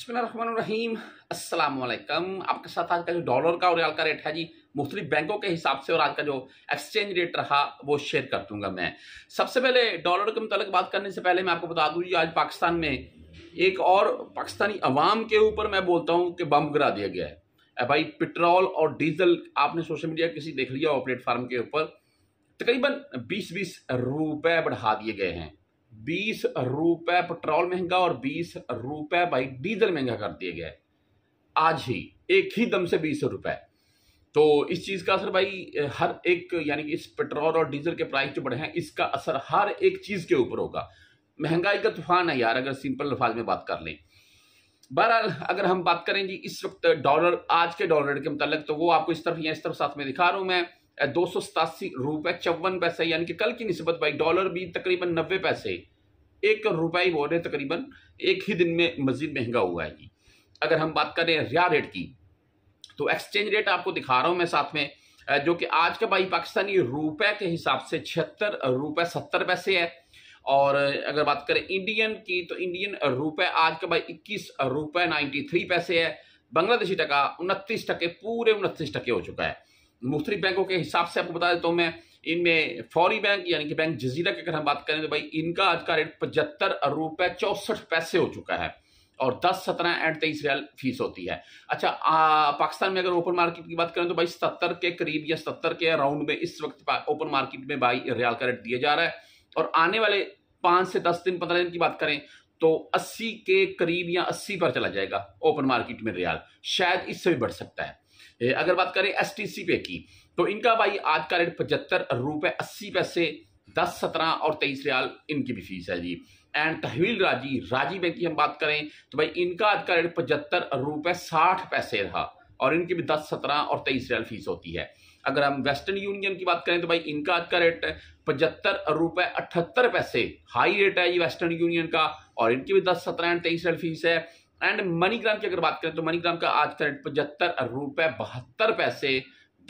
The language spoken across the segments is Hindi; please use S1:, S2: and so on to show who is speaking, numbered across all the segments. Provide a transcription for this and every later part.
S1: अस्सलाम असलकम आपके साथ आज का जो डॉलर का और रियाल का रेट है जी मुख्तलि बैंकों के हिसाब से और आज का जो एक्सचेंज रेट रहा वो शेयर कर दूंगा मैं सबसे पहले डॉलर के मुतल बात करने से पहले मैं आपको बता दूँ जी आज पाकिस्तान में एक और पाकिस्तानी अवाम के ऊपर मैं बोलता हूँ कि बम गिरा दिया गया है भाई पेट्रोल और डीजल आपने सोशल मीडिया किसी देख लिया हो प्लेटफार्म के ऊपर तकरीबन बीस बीस रुपये बढ़ा दिए गए हैं बीस रुपए पेट्रोल महंगा और बीस रुपए भाई डीजल महंगा कर दिया गया आज ही एक ही दम से बीस रुपए तो इस चीज़ का असर भाई हर एक यानी कि इस पेट्रोल और डीजल के प्राइस जो बढ़े हैं इसका असर हर एक चीज़ के ऊपर होगा महंगाई का तूफान है यार अगर सिंपल लफाज में बात कर लें बहरहाल अगर हम बात करें जी इस वक्त डॉलर आज के डॉलर के मुतालिक तो वो आपको इस तरफ या इस तरफ साथ में दिखा रहा हूं मैं दो सौ सतासी रुपए चौवन पैसे यानी कि कल की नस्बत भाई डॉलर भी तकरीबन नब्बे पैसे एक रुपये वो तकरीबन एक ही दिन में मजीद महंगा हुआ है अगर हम बात करें रिया रेट की तो एक्सचेंज रेट आपको दिखा रहा हूं मैं साथ में जो कि आज का भाई पाकिस्तानी रुपए के हिसाब से छिहत्तर रुपए सत्तर पैसे है और अगर बात करें इंडियन की तो इंडियन रुपए आज का भाई इक्कीस रुपए नाइन्टी थ्री पैसे है बांग्लादेशी टका उनतीस टके पूरे उनतीस टके हो चुका है मुख्तलिफ बैंकों के हिसाब से आपको बता देता हूँ मैं इनमें फौरी बैंक यानी कि बैंक जजीरा की अगर हम बात करें तो भाई इनका आज का रेट पचहत्तर रुपये चौंसठ पैसे हो चुका है और दस सत्रह एंड तेईस रियाल फीस होती है अच्छा आ, पाकिस्तान में अगर ओपन मार्केट की बात करें तो भाई सत्तर के करीब या सत्तर के अराउंड में इस वक्त ओपन मार्केट में बाई रियाल का रेट दिया जा रहा है और आने वाले पाँच से दस दिन पंद्रह दिन की बात करें तो 80 के करीब या 80 पर चला जाएगा ओपन मार्केट में रियाल शायद इससे भी बढ़ सकता है अगर बात करें एस पे की तो इनका भाई आज का रेट पचहत्तर रुपये अस्सी पैसे दस सत्रह और तेईस रियाल इनकी भी फीस है जी एंड तहवील राजी राजी बैंक की हम बात करें तो भाई इनका आज का रेट पचहत्तर रुपये साठ पैसे रहा और इनकी भी दस सत्रह और तेईस रियाल फीस होती है अगर हम वेस्टर्न यूनियन की बात करें तो भाई इनका आज का रेट है पचहत्तर रुपए अठहत्तर पैसे हाई रेट है ये वेस्टर्न यूनियन का और इनकी भी दस सत्रह एंड तेईस रियल फीस है एंड मनीग्राम की अगर बात करें तो मनीग्राम का आज का रेट पचहत्तर रुपए बहत्तर पैसे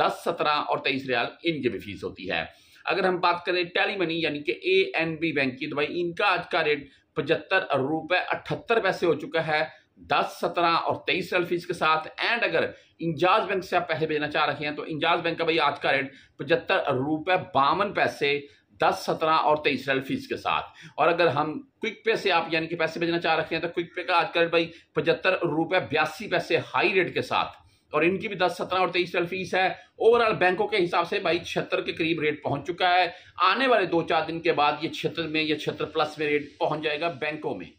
S1: दस सत्रह और तेईस रियाल इनकी भी फीस होती है अगर हम बात करें टैली मनी यानी कि ए एन बी बैंक की तो भाई इनका आज का रेट पचहत्तर रुपए अठहत्तर पैसे हो चुका है दस सत्रह और तेईस फीस के साथ एंड अगर इंजाज बैंक से आप पैसे भेजना चाह रहे हैं तो इंजाज बैंक का भाई आज का रेट पचहत्तर रुपये बावन पैसे दस सत्रह और तेईस फीस के साथ और अगर हम क्विक पे से आप यानी कि पैसे भेजना चाह रहे हैं तो क्विक पे का आज का रेट भाई पचहत्तर रुपये बयासी पैसे हाई रेट के साथ और इनकी भी दस सत्रह और तेईस फीस है ओवरऑल बैंकों के हिसाब से भाई छिहत्तर के करीब रेट पहुंच चुका है आने वाले दो चार दिन के बाद ये छिहत्तर में या छिहत्तर प्लस में रेट पहुंच जाएगा बैंकों में